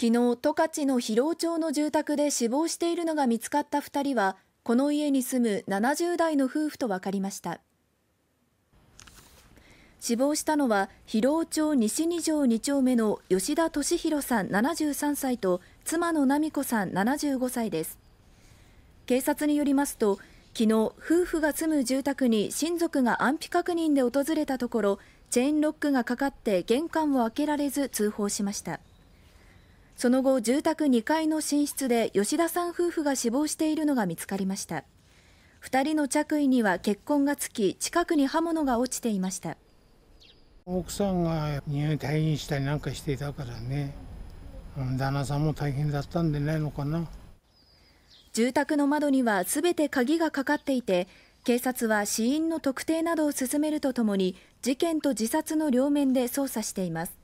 昨日、十勝の広尾町の住宅で死亡しているのが見つかった2人は、この家に住む70代の夫婦と分かりました。死亡したのは、広尾町西二条2丁目の吉田敏弘さん73歳と、妻の奈美子さん75歳です。警察によりますと、昨日、夫婦が住む住宅に親族が安否確認で訪れたところ、チェーンロックがかかって玄関を開けられず通報しました。その後、住宅2階の寝室で吉田さん夫婦が死亡しているのが見つかりました。2人の着衣には血痕がつき、近くに刃物が落ちていました。奥さんが入退院したりなんかしていたからね、旦那さんも大変だったんでないのかな。住宅の窓にはすべて鍵がかかっていて、警察は死因の特定などを進めるとともに、事件と自殺の両面で捜査しています。